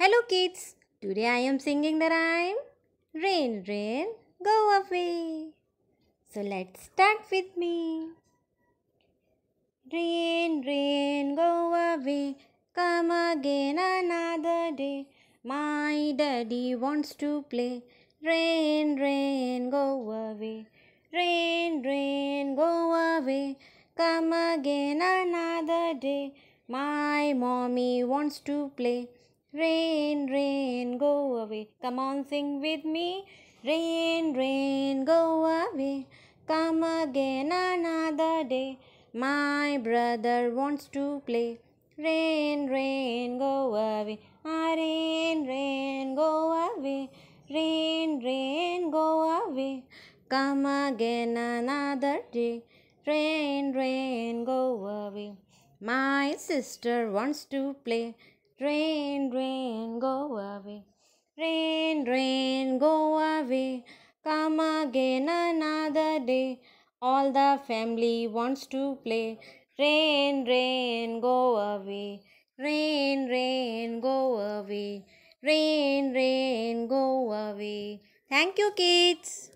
Hello kids, today I am singing the rhyme Rain, rain, go away. So let's start with me. Rain, rain, go away. Come again another day. My daddy wants to play. Rain, rain, go away. Rain, rain, go away. Come again another day. My mommy wants to play. Rain, rain, go away. Come on, sing with me. Rain, rain, go away. Come again another day. My brother wants to play. Rain, rain, go away. Ah, rain, rain, go away. Rain, rain, go away. Come again another day. Rain, rain, go away. My sister wants to play. Rain, rain, go away. Rain, rain, go away. Come again another day. All the family wants to play. Rain, rain, go away. Rain, rain, go away. Rain, rain, go away. Thank you, kids.